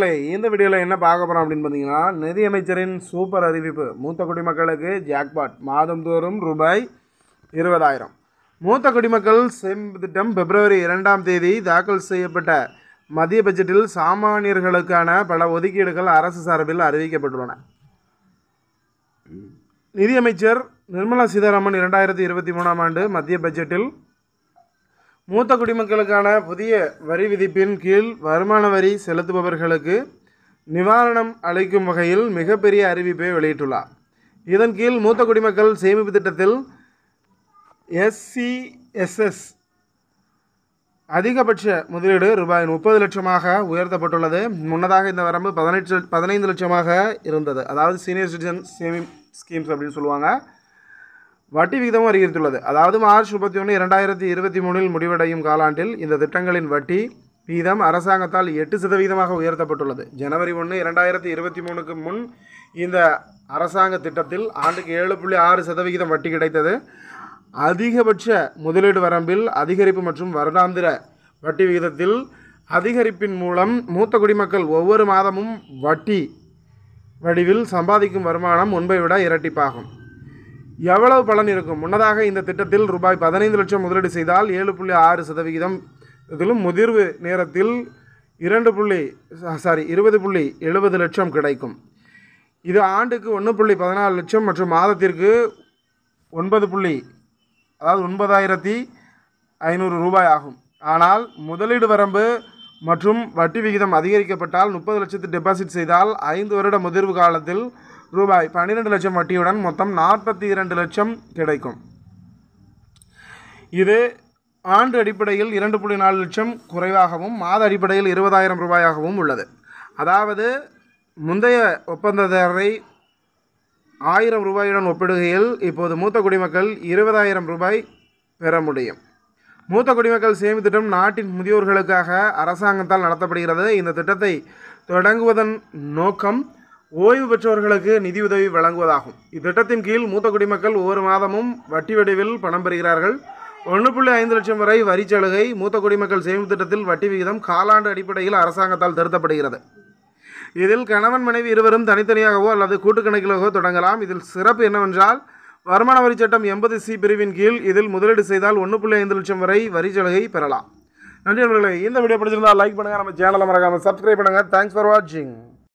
மக்களே இந்த வீடியோவில் என்ன பார்க்க போகிறோம் அப்படின்னு பார்த்தீங்கன்னா நிதியமைச்சரின் சூப்பர் அறிவிப்பு மூத்த குடிமக்களுக்கு ஜாக்பாட் மாதந்தோறும் ரூபாய் இருபதாயிரம் மூத்த குடிமக்கள் சேமிப்பு திட்டம் பிப்ரவரி இரண்டாம் தேதி தாக்கல் செய்யப்பட்ட மத்திய பட்ஜெட்டில் சாமானியர்களுக்கான பல ஒதுக்கீடுகள் அரசு சார்பில் அறிவிக்கப்பட்டுள்ளன நிதியமைச்சர் நிர்மலா சீதாராமன் இரண்டாயிரத்தி இருபத்தி மூணாம் ஆண்டு மத்திய பட்ஜெட்டில் மூத்த குடிமக்களுக்கான புதிய வரி விதிப்பின் கீழ் வருமான வரி செலுத்துபவர்களுக்கு நிவாரணம் அளிக்கும் வகையில் மிகப்பெரிய அறிவிப்பை வெளியிட்டுள்ளார் இதன் கீழ் மூத்த குடிமக்கள் சேமிப்பு திட்டத்தில் எஸ்சிஎஸ்எஸ் அதிகபட்ச முதலீடு ரூபாய் முப்பது லட்சமாக உயர்த்தப்பட்டுள்ளது முன்னதாக இந்த வரம்பு பதினெட்டு பதினைந்து லட்சமாக இருந்தது அதாவது சீனியர் சிட்டிசன் சேமிப் ஸ்கீம்ஸ் அப்படின்னு சொல்லுவாங்க வட்டி விகிதமும் அதிகரித்துள்ளது அதாவது மார்ச் முப்பத்தி ஒன்று இரண்டாயிரத்தி இருபத்தி மூணில் முடிவடையும் காலாண்டில் இந்த திட்டங்களின் வட்டி வீதம் அரசாங்கத்தால் எட்டு சதவீதமாக உயர்த்தப்பட்டுள்ளது ஜனவரி ஒன்று இரண்டாயிரத்தி இருபத்தி மூணுக்கு முன் இந்த அரசாங்க திட்டத்தில் ஆண்டுக்கு ஏழு புள்ளி ஆறு சதவிகிதம் வட்டி கிடைத்தது அதிகபட்ச முதலீடு வரம்பில் அதிகரிப்பு மற்றும் வருடாந்திர வட்டி விகிதத்தில் அதிகரிப்பின் மூலம் மூத்த குடிமக்கள் ஒவ்வொரு மாதமும் வட்டி வடிவில் சம்பாதிக்கும் வருமானம் முன்பை விட இரட்டிப்பாகும் எவ்வளவு பலன் இருக்கும் முன்னதாக இந்த திட்டத்தில் ரூபாய் பதினைந்து லட்சம் முதலீடு செய்தால் ஏழு புள்ளி ஆறு சதவிகிதம் இதிலும் முதிர்வு நேரத்தில் இரண்டு புள்ளி சாரி இருபது புள்ளி எழுபது லட்சம் கிடைக்கும் இது ஆண்டுக்கு ஒன்று புள்ளி பதினாலு லட்சம் மற்றும் மாதத்திற்கு ஒன்பது புள்ளி அதாவது ஒன்பதாயிரத்தி ஐநூறு ரூபாய் ஆகும் ஆனால் முதலீடு வரம்பு மற்றும் வட்டி விகிதம் அதிகரிக்கப்பட்டால் முப்பது லட்சத்து டெபாசிட் செய்தால் ஐந்து வருட முதிர்வு காலத்தில் ரூபாய் பன்னிரெண்டு லட்சம் வட்டியுடன் மொத்தம் நாற்பத்தி இரண்டு லட்சம் கிடைக்கும் இது ஆண்டு அடிப்படையில் இரண்டு புள்ளி நாலு லட்சம் குறைவாகவும் மாத அடிப்படையில் இருபதாயிரம் ரூபாயாகவும் உள்ளது அதாவது முந்தைய ஒப்பந்ததாரரை ஆயிரம் ரூபாயுடன் ஒப்பிடுகையில் இப்போது மூத்த குடிமக்கள் இருபதாயிரம் ரூபாய் பெற முடியும் மூத்த குடிமக்கள் சேமி திட்டம் நாட்டின் முதியோர்களுக்காக அரசாங்கத்தால் நடத்தப்படுகிறது இந்த திட்டத்தை தொடங்குவதன் நோக்கம் ஓய்வு பெற்றவர்களுக்கு நிதியுதவி வழங்குவதாகும் இத்திட்டத்தின் கீழ் மூத்த குடிமக்கள் ஒவ்வொரு மாதமும் வட்டி வடிவில் பணம் பெறுகிறார்கள் ஒன்று புள்ளி ஐந்து லட்சம் வரை வரி சலுகை மூத்த குடிமக்கள் சேமிப்பு திட்டத்தில் வட்டி விகிதம் காலாண்டு அடிப்படையில் அரசாங்கத்தால் திருத்தப்படுகிறது இதில் கணவன் மனைவி இருவரும் தனித்தனியாகவோ அல்லது கூட்டுக்கணக்கிலாகவோ தொடங்கலாம் இதில் சிறப்பு என்னவென்றால் வருமான வரி சட்டம் எண்பது சி பிரிவின் கீழ் இதில் முதலீடு செய்தால் ஒன்று புள்ளி ஐந்து லட்சம் வரை வரி சலுகை பெறலாம் நன்றி நண்பர்களே இந்த வீடியோ பிடிச்சிருந்தால் லைக் பண்ணுங்கள் நம்ம சேனலை மறக்காமல் சப்ஸ்கிரைப் பண்ணுங்கள் தேங்க்ஸ் ஃபார் வாட்சிங்